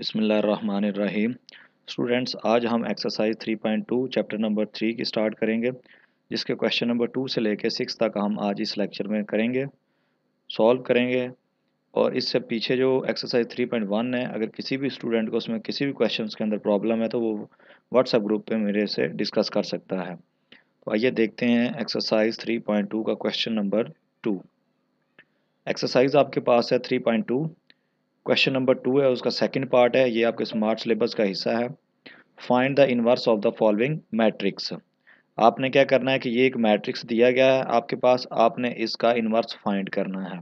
बिसमीम स्टूडेंट्स आज हम एक्सरसाइज 3.2 चैप्टर नंबर थ्री की स्टार्ट करेंगे जिसके क्वेश्चन नंबर टू से लेकर सिक्स तक हम आज इस लेक्चर में करेंगे सॉल्व करेंगे और इससे पीछे जो एक्सरसाइज 3.1 है अगर किसी भी स्टूडेंट को उसमें किसी भी क्वेश्चन के अंदर प्रॉब्लम है तो वो व्हाट्सएप ग्रुप पर मेरे से डिस्कस कर सकता है तो आइए देखते हैं एक्सरसाइज थ्री का क्वेश्चन नंबर टू एक्सरसाइज आपके पास है थ्री क्वेश्चन नंबर टू है उसका सेकंड पार्ट है ये आपके स्मार्ट सिलेबस का हिस्सा है find the inverse of the following matrix आपने क्या करना है कि ये एक मैट्रिक्स दिया गया है आपके पास आपने इसका इन्वर्स फाइंड करना है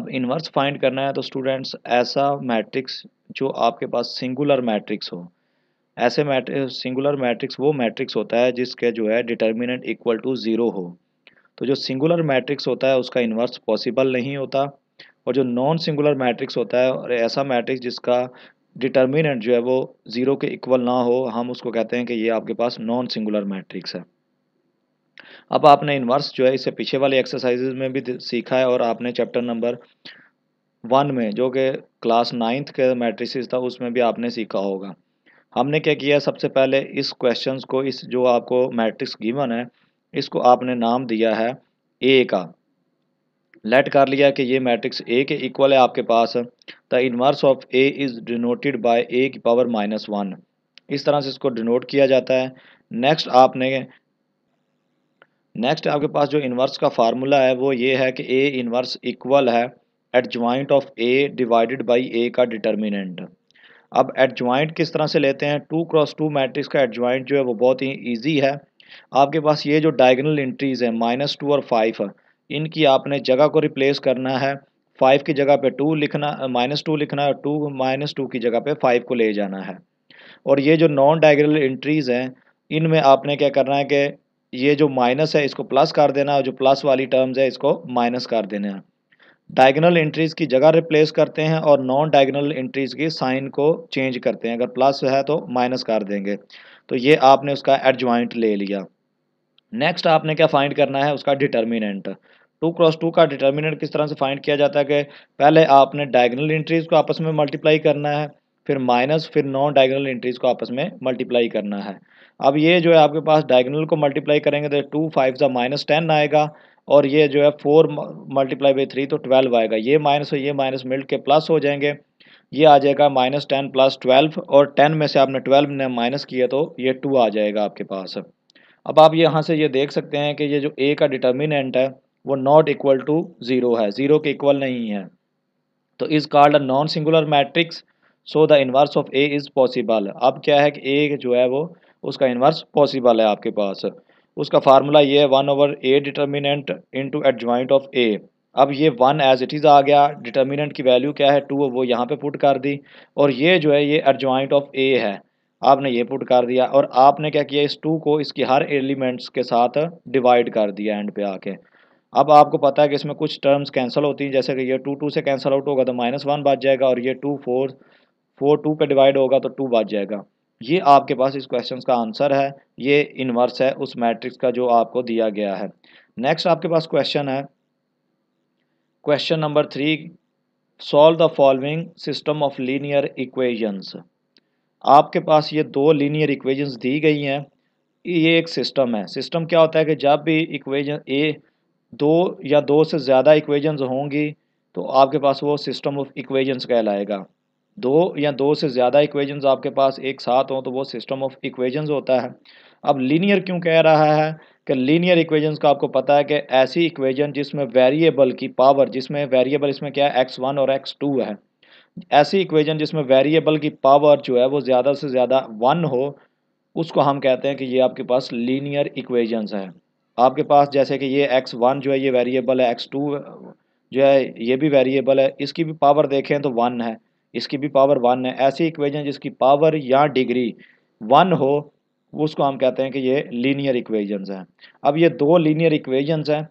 अब इन्वर्स फाइंड करना है तो स्टूडेंट्स ऐसा मैट्रिक्स जो आपके पास सिंगुलर मैट्रिक्स हो ऐसे मैट सिंगुलर मैट्रिक्स वो मैट्रिक्स होता है जिसके जो है डिटर्मिनेंट इक्वल टू ज़ीरो हो तो जो सिंगुलर मैट्रिक्स होता है उसका इन्वर्स पॉसिबल नहीं होता और जो नॉन सिंगुलर मैट्रिक्स होता है और ऐसा मैट्रिक्स जिसका डिटर्मिनेंट जो है वो ज़ीरो के इक्वल ना हो हम उसको कहते हैं कि ये आपके पास नॉन सिंगुलर मैट्रिक्स है अब आपने इन्वर्स जो है इसे पीछे वाले एक्सरसाइजेज में भी सीखा है और आपने चैप्टर नंबर वन में जो कि क्लास नाइन्थ के मैट्रिसेस था उसमें भी आपने सीखा होगा हमने क्या किया सबसे पहले इस क्वेश्चंस को इस जो आपको मैट्रिक्स गिवन है इसको आपने नाम दिया है ए का लेट कर लिया कि ये मैट्रिक्स ए के इक्वल है आपके पास the inverse of A is denoted by A की पावर माइनस वन इस तरह से इसको डिनोट किया जाता है नेक्स्ट आपने नेक्स्ट आपके पास जो इन्वर्स का फार्मूला है वो ये है कि ए इन्वर्स इक्वल है adjoint of A divided by A का डिटर्मिनेंट अब एट ज्वाइंट किस तरह से लेते हैं टू क्रॉस टू मैट्रिक्स का एट ज्वाइंट जो है वो बहुत ही ईजी है आपके पास ये जो डायगनल इंट्रीज हैं माइनस टू और फाइव इनकी आपने जगह को रिप्लेस करना है फाइव की जगह पे टू लिखना माइनस टू लिखना है टू माइनस टू की जगह पे फाइव को ले जाना है और ये जो नॉन डायग्रल एंट्रीज़ हैं इनमें आपने क्या करना है कि ये जो माइनस है इसको प्लस कर देना और जो प्लस वाली टर्म्स है इसको माइनस कर देना है डायगनल एंट्रीज़ की जगह रिप्लेस करते हैं और नॉन डायगनल एंट्रीज़ की साइन को चेंज करते हैं अगर प्लस है तो माइनस कर देंगे तो ये आपने उसका एडजॉइंट ले लिया नेक्स्ट आपने क्या फाइंड करना है उसका डिटर्मिनेंट टू क्रॉस टू का डिटर्मिनेंट किस तरह से फाइंड किया जाता है कि पहले आपने डायगनल इंट्रीज़ को आपस में मल्टीप्लाई करना है फिर माइनस फिर नॉन डायगनल इंट्रीज को आपस में मल्टीप्लाई करना है अब ये जो है आपके पास डायगनल को मल्टीप्लाई करेंगे तो टू फाइव सा माइनस टेन आएगा और ये जो है फोर मल्टीप्लाई बाई थ्री तो ट्वेल्व आएगा ये माइनस और ये माइनस मिल के प्लस हो जाएंगे ये आ जाएगा माइनस टेन प्लस ट्वेल्व और टेन में से आपने ट्वेल्व ने माइनस किया तो ये टू आ जाएगा आपके पास अब आप यहाँ से ये देख सकते हैं कि ये जो ए का डिटर्मिनेंट है वो नॉट इक्वल टू ज़ीरो है ज़ीरो के इक्वल नहीं है तो is called a non singular matrix so the inverse of A is possible अब क्या है कि ए जो है वो उसका इन्वर्स पॉसिबल है आपके पास उसका फार्मूला ये है one over A determinant to adjoint of A अब ये वन एज इट इज़ आ गया डिटर्मिनेंट की वैल्यू क्या है टू वो यहाँ पे पुट कर दी और ये जो है ये एट ज्वाइंट ऑफ ए है आपने ये पुट कर दिया और आपने क्या किया इस टू को इसकी हर एलिमेंट्स के साथ डिवाइड कर दिया एंड पे आके अब आपको पता है कि इसमें कुछ टर्म्स कैंसिल होती हैं जैसे कि ये टू टू से कैंसिल आउट होगा तो माइनस वन बच जाएगा और ये टू फोर फोर टू पर डिवाइड होगा तो टू बच जाएगा ये आपके पास इस क्वेश्चन का आंसर है ये इनवर्स है उस मैट्रिक्स का जो आपको दिया गया है नेक्स्ट आपके पास क्वेश्चन है question number three solve the following system of linear equations आपके पास ये दो लीनियर इक्वेजन्स दी गई हैं ये एक सिस्टम है सिस्टम क्या होता है कि जब भी इक्वेजन ए दो या दो से ज़्यादा इक्वेजन्स होंगी तो आपके पास वो सिस्टम ऑफ इक्वेजन्स कहलाएगा दो या दो से ज़्यादा इक्वेजन्स आपके पास एक साथ हों तो वो सिस्टम ऑफ इक्वेजन्स होता है अब लीनियर क्यों कह रहा है कि लीनियर इक्वेजन्स का आपको पता है कि ऐसी इक्वेजन जिसमें वेरिएबल की पावर जिसमें वेरिएबल इसमें क्या है एक्स वन और एक्स टू है ऐसी इक्वेजन जिसमें वेरिएबल की पावर जो है वो ज़्यादा से ज़्यादा वन हो उसको हम कहते हैं कि ये आपके पास लीनियर इक्वेजन्स है आपके पास जैसे कि ये एक्स वन जो है ये वेरिएबल है एक्स टू जो है ये भी वेरिएबल है इसकी भी पावर देखें तो वन है इसकी भी पावर वन है ऐसी इक्वेजन जिसकी पावर या डिग्री वन हो उसको हम कहते हैं कि ये लीनियर इक्वेजन्स हैं अब ये दो लीनियर इक्वेजन्स हैं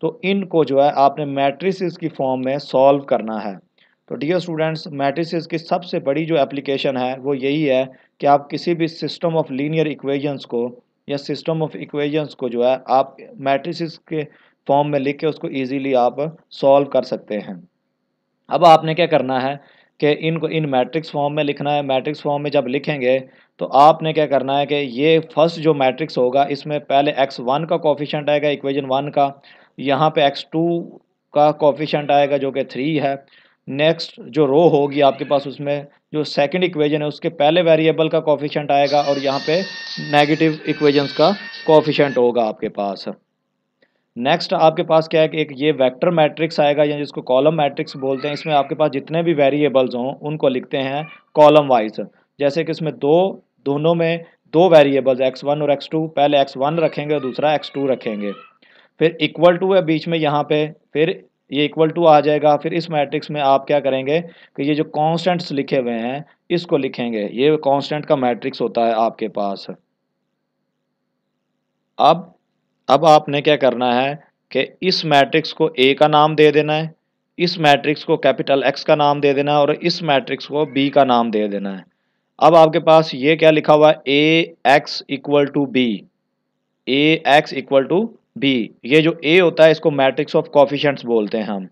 तो इनको जो है आपने मैट्रिसेस की फॉर्म में सॉल्व करना है तो डियर स्टूडेंट्स मैट्रिसेस की सबसे बड़ी जो एप्लीकेशन है वो यही है कि आप किसी भी सिस्टम ऑफ लीनियर इक्वेजन्स को या सिस्टम ऑफ इक्वेजन्स को जो है आप मैट्रिसेस के फॉर्म में लिख के उसको इजीली आप सॉल्व कर सकते हैं अब आपने क्या करना है कि इनको इन मैट्रिक्स फॉर्म में लिखना है मैट्रिक्स फॉर्म में जब लिखेंगे तो आपने क्या करना है कि ये फर्स्ट जो मैट्रिक्स होगा इसमें पहले एक्स वन का कॉफिशेंट आएगा इक्वेजन वन का यहाँ पे एक्स टू का कॉफिशेंट आएगा जो कि थ्री है नेक्स्ट जो रो होगी आपके पास उसमें जो सेकंड इक्वेजन है उसके पहले वेरिएबल का कॉफिशेंट आएगा और यहाँ पे नेगेटिव इक्वेजन्स का कॉफिशेंट होगा आपके पास नेक्स्ट आपके पास क्या है कि एक ये वेक्टर मैट्रिक्स आएगा या जिसको कॉलम मैट्रिक्स बोलते हैं इसमें आपके पास जितने भी वेरिएबल्स हों उनको लिखते हैं कॉलम वाइज जैसे कि इसमें दो दोनों में दो वेरिएबल्स एक्स वन और एक्स टू पहले एक्स वन रखेंगे और दूसरा एक्स टू रखेंगे फिर इक्वल टू है बीच में यहाँ पे फिर ये इक्वल टू आ जाएगा फिर इस मैट्रिक्स में आप क्या करेंगे कि ये जो कॉन्स्टेंट्स लिखे हुए हैं इसको लिखेंगे ये कॉन्स्टेंट का मैट्रिक्स होता है आपके पास अब अब आपने क्या करना है कि इस मैट्रिक्स को ए का नाम दे देना है इस मैट्रिक्स को कैपिटल एक्स का नाम दे देना है और इस मैट्रिक्स को बी का नाम दे देना है अब आपके पास ये क्या लिखा हुआ है A x equal to B A x equal to B ये जो ए होता है इसको मैट्रिक्स ऑफ कॉफिशेंट्स बोलते हैं हम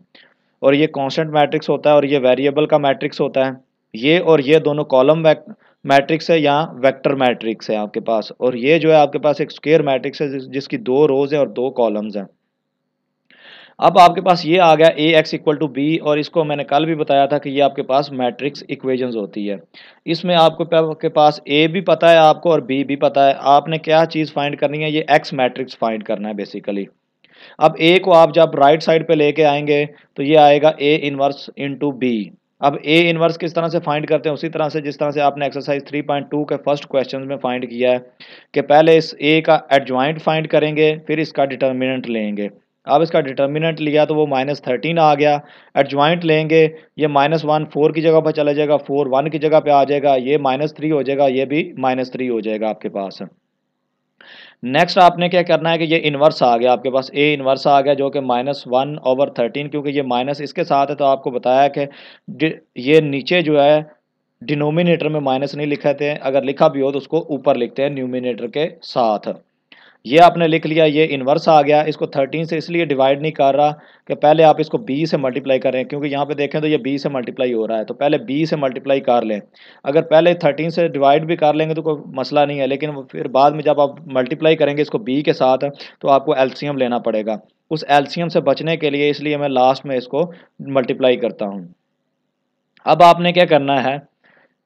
और ये कॉन्सटेंट मैट्रिक्स होता है और ये वेरिएबल का मैट्रिक्स होता है ये और ये दोनों कॉलम मैट्रिक्स है या वेक्टर मैट्रिक्स है आपके पास और ये जो है आपके पास एक स्क्वेयर मैट्रिक्स है जिसकी दो रोज है और दो कॉलम्स हैं अब आपके पास ये आ गया A x equal to B और इसको मैंने कल भी बताया था कि ये आपके पास मैट्रिक्स इक्वेशंस होती है इसमें आपको के पास ए भी पता है आपको और बी भी पता है आपने क्या चीज़ फाइंड करनी है ये एक्स मैट्रिक्स फाइंड करना है बेसिकली अब ए को आप जब राइट साइड पे लेके आएंगे तो ये आएगा ए इनवर्स टू बी अब ए इनवर्स किस तरह से फाइंड करते हैं उसी तरह से जिस तरह से आपने एक्सरसाइज 3.2 के फर्स्ट क्वेश्चन में फाइंड किया है कि पहले इस ए का एडजॉइंट फाइंड करेंगे फिर इसका डिटर्मिनेंट लेंगे अब इसका डिटर्मिनेंट लिया तो वो माइनस थर्टीन आ गया एडजॉइंट ज्वाइंट लेंगे ये माइनस वन फोर की जगह पर चला जाएगा फोर वन की जगह पे आ जाएगा ये माइनस थ्री हो जाएगा ये भी माइनस थ्री हो जाएगा आपके पास नेक्स्ट आपने क्या करना है कि ये इन्वर्स आ गया आपके पास ए इन्वर्स आ गया जो कि माइनस वन ओवर थर्टीन क्योंकि ये माइनस इसके साथ है तो आपको बताया कि ये नीचे जो है डिनोमिनेटर में माइनस नहीं लिखे थे अगर लिखा भी हो तो उसको ऊपर लिखते हैं न्यूमिनेटर के साथ ये आपने लिख लिया ये इन्वर्स आ गया इसको 13 से इसलिए डिवाइड नहीं कर रहा कि पहले आप इसको b से मल्टीप्लाई करें क्योंकि यहाँ पे देखें तो ये b से मल्टीप्लाई हो रहा है तो पहले b से मल्टीप्लाई कर लें अगर पहले 13 से डिवाइड भी कर लेंगे तो कोई मसला नहीं है लेकिन फिर बाद में जब आप मल्टीप्लाई करेंगे इसको बी के साथ तो आपको एल्सीयम लेना पड़ेगा उस एल्सीयम से बचने के लिए इसलिए मैं लास्ट में इसको मल्टीप्लाई करता हूँ अब आपने क्या करना है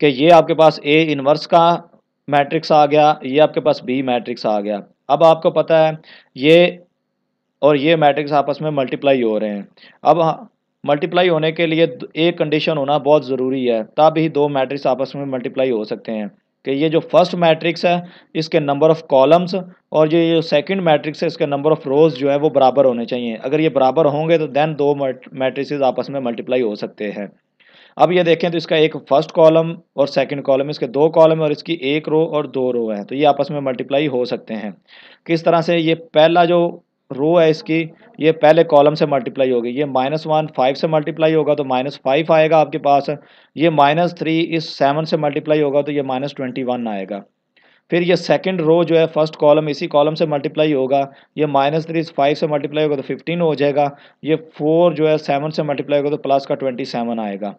कि ये आपके पास ए इन्वर्स का मैट्रिक्स आ गया ये आपके पास बी मैट्रिक्स आ गया अब आपको पता है ये और ये मैट्रिक्स आपस में मल्टीप्लाई हो रहे हैं अब मल्टीप्लाई हाँ, होने के लिए एक कंडीशन होना बहुत ज़रूरी है तब ही दो मैट्रिक्स आपस में मल्टीप्लाई हो सकते हैं कि ये जो फर्स्ट मैट्रिक्स है इसके नंबर ऑफ़ कॉलम्स और ये जो सेकंड मैट्रिक्स है इसके नंबर ऑफ़ रोज़ जो है वो बराबर होने चाहिए अगर ये बराबर होंगे तो देन दो मैट्रिक्स आपस में मल्टीप्लाई हो सकते हैं अब ये देखें तो इसका एक फर्स्ट कॉलम और सेकंड कॉलम इसके दो कॉलम और इसकी एक रो और दो रो है तो ये आपस में मल्टीप्लाई हो सकते हैं किस तरह से ये पहला जो रो है इसकी ये पहले कॉलम से मल्टीप्लाई होगी ये माइनस वन फाइव से मल्टीप्लाई होगा तो माइनस फाइव आएगा आपके पास ये माइनस थ्री इस सेवन से मल्टीप्लाई होगा तो ये माइनस ट्वेंटी वन आएगा फिर ये सेकंड रो जो है फर्स्ट कॉलम इसी कॉलम से मल्टीप्लाई होगा ये माइनस थ्री फाइव से मल्टीप्लाई होगा तो फिफ्टीन हो जाएगा ये फोर जो है सेवन से मल्टीप्लाई होगा तो प्लस का ट्वेंटी सेवन आएगा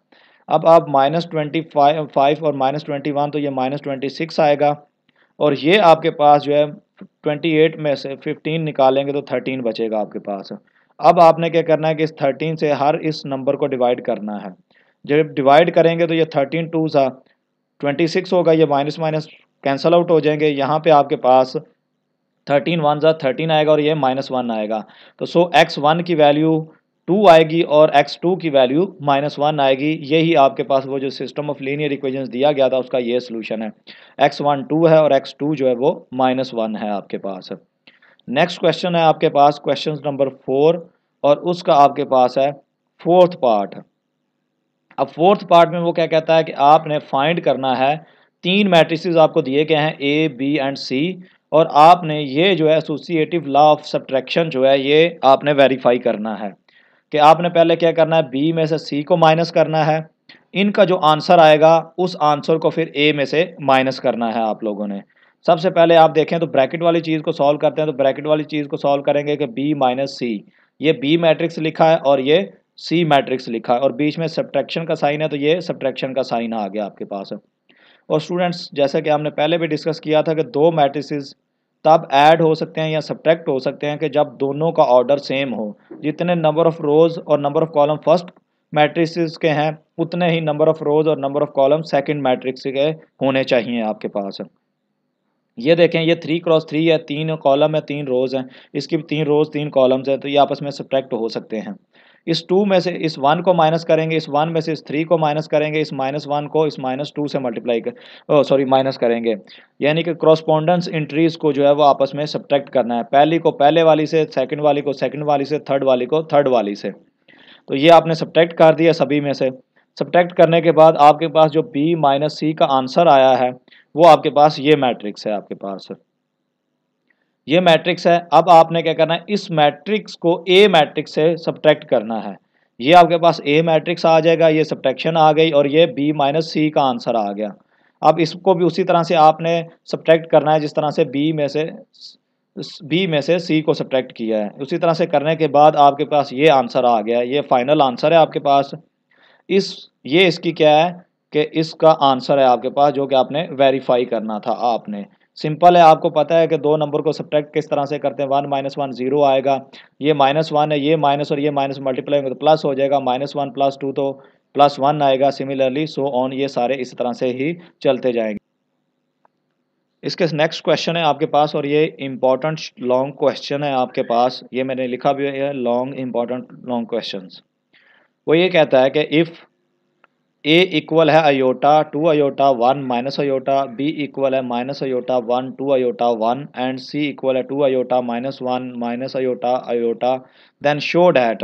अब आप माइनस ट्वेंटी फाइव फाइव और माइनस ट्वेंटी वन तो ये माइनस ट्वेंटी सिक्स आएगा और ये आपके पास जो है ट्वेंटी एट में से फिफ्टीन निकालेंगे तो थर्टीन बचेगा आपके पास अब आपने क्या करना है कि इस थर्टीन से हर इस नंबर को डिवाइड करना है जब डिवाइड करेंगे तो ये थर्टीन टू सा ट्वेंटी सिक्स होगा ये माइनस माइनस कैंसिल आउट हो जाएंगे यहाँ पे आपके पास थर्टीन वन जहाँ थर्टीन आएगा और ये माइनस वन आएगा तो सो एक्स वन की वैल्यू टू आएगी और एक्स टू की वैल्यू माइनस वन आएगी यही आपके पास वो जो सिस्टम ऑफ लीनियर इक्वेशंस दिया गया था उसका ये सोल्यूशन है एक्स वन टू है और एक्स टू जो है वो माइनस वन है आपके पास नेक्स्ट क्वेश्चन है आपके पास क्वेश्चन नंबर फोर और उसका आपके पास है फोर्थ पार्ट अब फोर्थ पार्ट में वो क्या कहता है कि आपने फाइंड करना है तीन मैट्रिसेस आपको दिए गए हैं ए बी एंड सी और आपने ये जो है एसोसिएटिव लॉ ऑफ सब्ट्रैक्शन जो है ये आपने वेरीफाई करना है कि आपने पहले क्या करना है बी में से सी को माइनस करना है इनका जो आंसर आएगा उस आंसर को फिर ए में से माइनस करना है आप लोगों ने सबसे पहले आप देखें तो ब्रैकेट वाली चीज़ को सॉल्व करते हैं तो ब्रैकेट वाली चीज़ को सॉल्व करेंगे कि बी माइनस सी ये बी मैट्रिक्स लिखा है और ये सी मैट्रिक्स लिखा है और बीच में सब्ट्रैक्शन का साइन है तो ये सब्ट्रैक्शन का साइन आ गया आपके पास और स्टूडेंट्स जैसा कि हमने पहले भी डिस्कस किया था कि दो मैट्रिसेस तब ऐड हो सकते हैं या सब्ट्रैक्ट हो सकते हैं कि जब दोनों का ऑर्डर सेम हो जितने नंबर ऑफ़ रोज़ और number of column first matrix के हैं उतने ही नंबर ऑफ़ रोज़ और number of column second matrix के होने चाहिए आपके पास ये देखें ये थ्री क्रॉस थ्री है तीन कॉलम है तीन रोज़ हैं इसकी तीन रोज़ तीन कॉलम्स हैं तो ये आपस में सब्ट्रैक्ट हो सकते हैं इस टू में से इस वन को माइनस करेंगे इस वन में से इस थ्री को माइनस करेंगे इस माइनस वन को इस माइनस टू से मल्टीप्लाई कर सॉरी माइनस करेंगे यानी कि क्रॉस्पॉन्डेंस इंट्रीज को जो है वो आपस में सब्ट्रैक्ट करना है पहली को पहले वाली से सेकेंड वाली को सेकेंड वाली से थर्ड वाली को थर्ड वाली से तो ये आपने सब्ट्रैक्ट कर दिया सभी में से सब्ट्रैक्ट करने के बाद आपके पास जो बी माइनस सी का आंसर आया है वो आपके पास ये मैट्रिक्स है आपके पास ये मैट्रिक्स है अब आपने क्या करना है इस मैट्रिक्स को ए मैट्रिक्स से सब्ट्रैक्ट करना है ये आपके पास ए मैट्रिक्स आ जाएगा ये सब्ट्रैक्शन आ गई और ये बी माइनस सी का आंसर आ गया अब इसको भी उसी तरह से आपने सब्ट्रैक्ट करना है जिस तरह से बी में से बी में से सी को सब्ट्रैक्ट किया है उसी तरह से करने के बाद आपके पास ये आंसर आ गया ये फाइनल आंसर है आपके पास इस ये इसकी क्या है कि इसका आंसर है आपके पास जो कि आपने वेरीफाई करना था आपने सिंपल है आपको पता है कि दो नंबर को सब्ट्रैक्ट किस तरह से करते हैं वन माइनस वन जीरो आएगा ये माइनस वन है ये माइनस और ये माइनस मल्टीप्लाई होंगे तो प्लस हो जाएगा माइनस वन प्लस टू तो प्लस वन आएगा सिमिलरली सो ऑन ये सारे इस तरह से ही चलते जाएंगे इसके नेक्स्ट क्वेश्चन है आपके पास और ये इम्पॉर्टेंट लॉन्ग क्वेश्चन है आपके पास ये मैंने लिखा भी है लॉन्ग इम्पॉर्टेंट लॉन्ग क्वेश्चन वो ये कहता है कि इफ़ ए इक्वल है iota two iota one minus iota B equal है minus iota one two iota one and C equal है two iota minus one minus iota iota then show that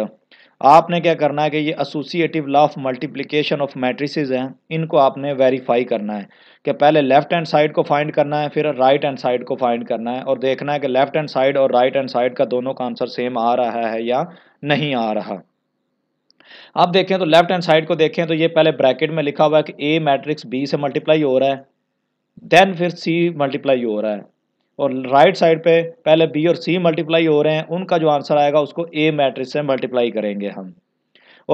आपने क्या करना है कि ये associative law of multiplication of matrices हैं इनको आपने वेरीफाई करना है कि पहले लेफ्ट हैंड साइड को फाइंड करना है फिर राइट हैंड साइड को फाइंड करना है और देखना है कि लेफ्ट हैंड साइड और राइट हैंड साइड का दोनों का आंसर सेम आ रहा है या नहीं आ रहा आप देखें तो लेफ्ट हैंड साइड को देखें तो ये पहले ब्रैकेट में लिखा हुआ है कि ए मैट्रिक्स बी से मल्टीप्लाई हो रहा है देन फिर सी मल्टीप्लाई हो रहा है और राइट साइड पे पहले बी और सी मल्टीप्लाई हो रहे हैं उनका जो आंसर आएगा उसको ए मैट्रिक्स से मल्टीप्लाई करेंगे हम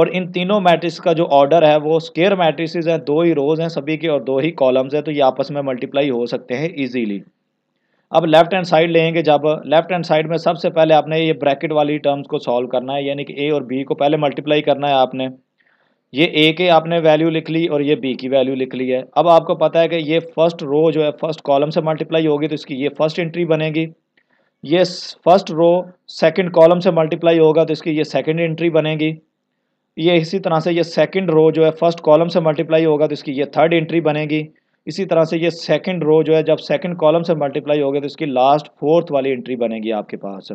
और इन तीनों मैट्रिक्स का जो ऑर्डर है वो स्केयर मैट्रिक्स हैं दो ही रोज़ हैं सभी के और दो ही कॉलम्स हैं तो ये आपस में मल्टीप्लाई हो सकते हैं ईजीली अब लेफ्ट हैंड साइड लेंगे जब लेफ्ट हैंड साइड में सबसे पहले आपने ये ब्रैकेट वाली टर्म्स को सॉल्व करना है यानी कि ए और बी को पहले मल्टीप्लाई करना है आपने ये ए के आपने वैल्यू लिख ली और ये बी की वैल्यू लिख ली है अब आपको पता है कि ये फर्स्ट रो जो है फर्स्ट कॉलम से मल्टीप्लाई होगी तो इसकी ये फर्स्ट एंट्री बनेगी ये फर्स्ट रो सेकंड कॉलम से मल्टीप्लाई होगा तो इसकी ये सेकंड एंट्री बनेगी ये इसी तरह से ये सेकंड रो जो है फर्स्ट कॉलम से मल्टीप्लाई होगा तो इसकी ये थर्ड एंट्री बनेगी इसी तरह से ये सेकंड रो जो है जब सेकंड कॉलम से मल्टीप्लाई हो गया तो इसकी लास्ट फोर्थ वाली एंट्री बनेगी आपके पास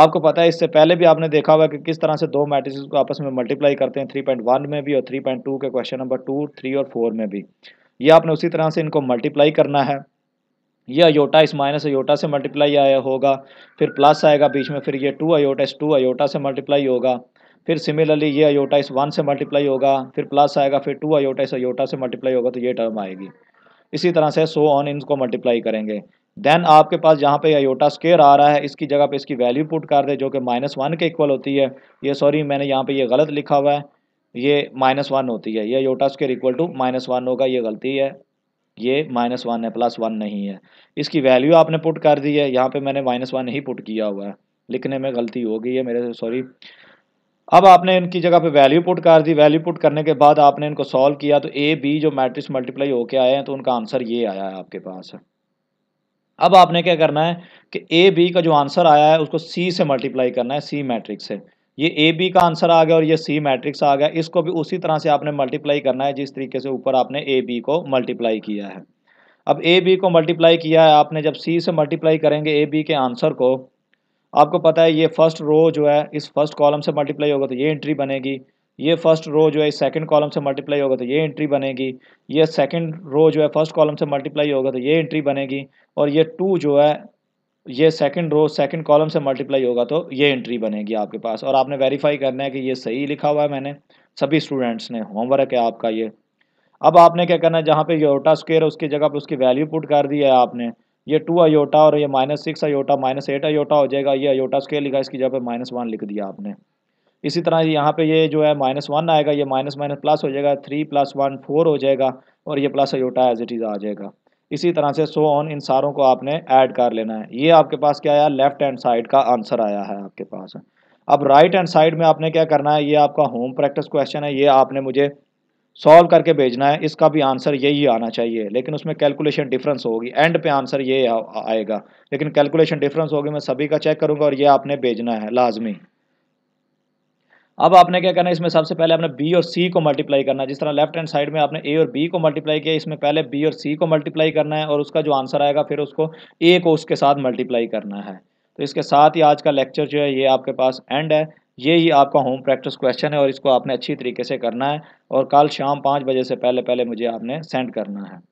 आपको पता है इससे पहले भी आपने देखा हुआ कि किस तरह से दो मैट्रिसेस को आपस में मल्टीप्लाई करते हैं वन में भी और टू के क्वेश्चन नंबर टू थ्री और फोर में भी ये आपने उसी तरह से इनको मल्टीप्लाई करना है ये अयोटा इस माइनस अयोटा से मल्टीप्लाई आया होगा फिर प्लस आएगा बीच में फिर ये टू अयोटा इस टू अयोटा से मल्टीप्लाई होगा फिर सिमिलरली ये अयोटा इस वन से मल्टीप्लाई होगा फिर प्लस आएगा फिर टू अयोटा इस अयोटा से मल्टीप्लाई होगा तो ये टर्म आएगी इसी तरह से सो ऑन इनको मल्टीप्लाई करेंगे देन आपके पास जहाँ पे अयोटा स्केयर आ रहा है इसकी जगह पे इसकी वैल्यू पुट कर दे जो कि माइनस वन के इक्वल होती है ये सॉरी मैंने यहाँ पे ये गलत लिखा हुआ है ये माइनस वन होती है ये iota square equal to minus one होगा ये गलती है ये माइनस वन है प्लस वन नहीं है इसकी वैल्यू आपने पुट कर दी है यहाँ पर मैंने माइनस वन ही पुट किया हुआ है लिखने में गलती हो गई है मेरे से सॉरी अब आपने इनकी जगह पे वैल्यू पुट कर दी वैल्यू पुट करने के बाद आपने इनको सॉल्व किया तो ए बी जो मैट्रिक्स मल्टीप्लाई होके आए हैं तो उनका आंसर ये आया है आपके पास अब आपने क्या करना है कि ए बी का जो आंसर आया है उसको सी से मल्टीप्लाई करना है सी मैट्रिक्स से ये ए बी का आंसर आ गया और ये सी मैट्रिक्स आ गया इसको भी उसी तरह से आपने मल्टीप्लाई करना है जिस तरीके से ऊपर आपने ए बी को मल्टीप्लाई किया है अब ए बी को मल्टीप्लाई किया है आपने जब सी से मल्टीप्लाई करेंगे ए बी के आंसर को आपको पता है ये फर्स्ट रो जो है इस फर्स्ट कॉलम से मल्टीप्लाई होगा तो ये एंट्री बनेगी ये फर्स्ट रो जो है इस सेकंड कॉलम से मल्टीप्लाई होगा तो ये एंट्री बनेगी ये सेकंड रो जो है फर्स्ट कॉलम से मल्टीप्लाई होगा तो ये एंट्री बनेगी और ये टू जो है ये सेकंड रो सेकंड कॉलम से मल्टीप्लाई होगा तो ये एंट्री बनेगी आपके पास और आपने वेरीफाई करना है कि ये सही लिखा हुआ है मैंने सभी स्टूडेंट्स ने होमवर्क है आपका ये अब आपने क्या करना है जहाँ पे योटा स्क्वेयर है उसकी जगह पे उसकी वैल्यू पुट कर दी है आपने ये टू अयोटा और ये minus six iota minus eight iota हो जाएगा ये अयोटा स्केल लिखा इसकी जगह पे माइनस वन लिख दिया आपने इसी तरह यहाँ पे ये जो है माइनस वन आएगा ये माइनस माइनस प्लस हो जाएगा थ्री प्लस वन फोर हो जाएगा और ये plus iota as it is आ जाएगा इसी तरह से सो ऑन इन सारों को आपने ऐड कर लेना है ये आपके पास क्या आया लेफ्ट हैंड साइड का आंसर आया है आपके पास अब राइट हैंड साइड में आपने क्या करना है ये आपका होम प्रैक्टिस क्वेश्चन है ये आपने मुझे सॉल्व करके भेजना है इसका भी आंसर यही आना चाहिए लेकिन उसमें कैलकुलेशन डिफरेंस होगी एंड पे आंसर ये आ, आएगा लेकिन कैलकुलेशन डिफरेंस होगी मैं सभी का चेक करूंगा और ये आपने भेजना है लाजमी अब आपने क्या करना है इसमें सबसे पहले आपने बी और सी को मल्टीप्लाई करना है जिस तरह लेफ्ट हैंड साइड में आपने ए और बी को मल्टीप्लाई किया इसमें पहले बी और सी को मल्टीप्लाई करना है और उसका जो आंसर आएगा फिर उसको ए को उसके साथ मल्टीप्लाई करना है तो इसके साथ ही आज का लेक्चर जो है ये आपके पास एंड है ये ही आपका होम प्रैक्टिस क्वेश्चन है और इसको आपने अच्छी तरीके से करना है और कल शाम पाँच बजे से पहले पहले मुझे आपने सेंड करना है